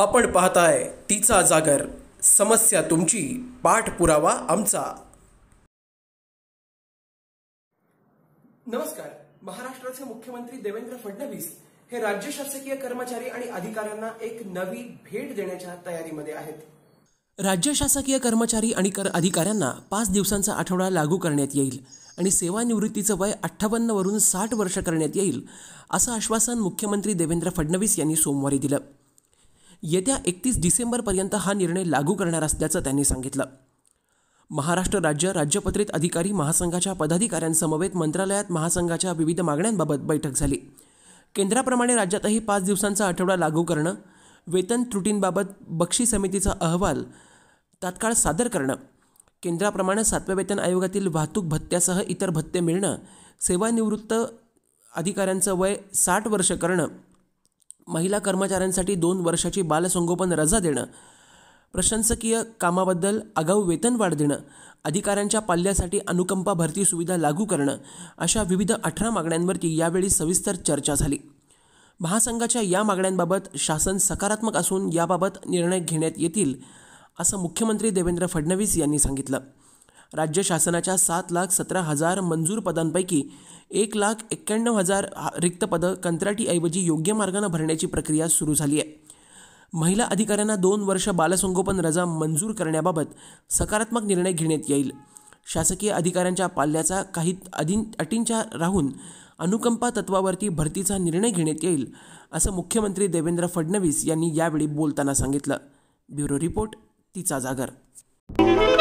आपण पाहताय तिचा जागर समस्या तुमची पाठपुरावा आमचा नमस्कार महाराष्ट्राचे मुख्यमंत्री देवेंद्र फडणवीस हे राज्य शासकीय कर्मचारी आणि अधिकाऱ्यांना एक नवी भेट देण्याच्या तयारीमध्ये आहेत राज्य शासकीय कर्मचारी आणि कर अधिकाऱ्यांना पाच दिवसांचा आठवडा लागू करण्यात येईल आणि सेवानिवृत्तीचं वय वरून साठ वर्ष करण्यात येईल असं आश्वासन मुख्यमंत्री देवेंद्र फडणवीस यांनी सोमवारी दिलं येत्या एकतीस डिसेंबरपर्यंत हा निर्णय लागू करणार असल्याचं त्यांनी सांगितलं महाराष्ट्र राज्य राज्यपत्रित अधिकारी महासंघाच्या पदाधिकाऱ्यांसमवेत मंत्रालयात महासंघाच्या विविध मागण्यांबाबत बैठक झाली केंद्राप्रमाणे राज्यातही पाच दिवसांचा आठवडा लागू करणं वेतन त्रुटींबाबत बक्षी समितीचा अहवाल तात्काळ सादर करणं केंद्राप्रमाणे सातव्या वेतन आयोगातील वाहतूक भत्त्यासह इतर भत्ते मिळणं सेवानिवृत्त अधिकाऱ्यांचं वय साठ वर्ष करणं महिला कर्मचाऱ्यांसाठी दोन वर्षाची बालसंगोपन रजा देणं प्रशंसकीय कामाबद्दल आगाऊ वेतन वाढ देणं अधिकाऱ्यांच्या पाल्यासाठी अनुकंपा भरती सुविधा लागू करणं अशा विविध अठरा मागण्यांवरती यावेळी सविस्तर चर्चा झाली महासंघाच्या या मागण्यांबाबत शासन सकारात्मक असून याबाबत निर्णय घेण्यात येतील असं मुख्यमंत्री देवेंद्र फडणवीस यांनी सांगितलं राज्य शासनाच्या सात लाख सतरा हजार मंजूर पदांपैकी एक लाख एक्क्याण्णव हजार रिक्त पदं कंत्राटीऐवजी योग्य मार्गाने भरण्याची प्रक्रिया सुरू झाली आहे महिला अधिकाऱ्यांना दोन वर्ष बालसंगोपन रजा मंजूर करण्याबाबत सकारात्मक निर्णय घेण्यात येईल शासकीय अधिकाऱ्यांच्या पाल्याचा काही अधिन अटींच्या राहून अनुकंपा तत्वावरती भरतीचा निर्णय घेण्यात येईल असं मुख्यमंत्री देवेंद्र फडणवीस यांनी यावेळी बोलताना सांगितलं ब्युरो रिपोर्ट तिचा जागर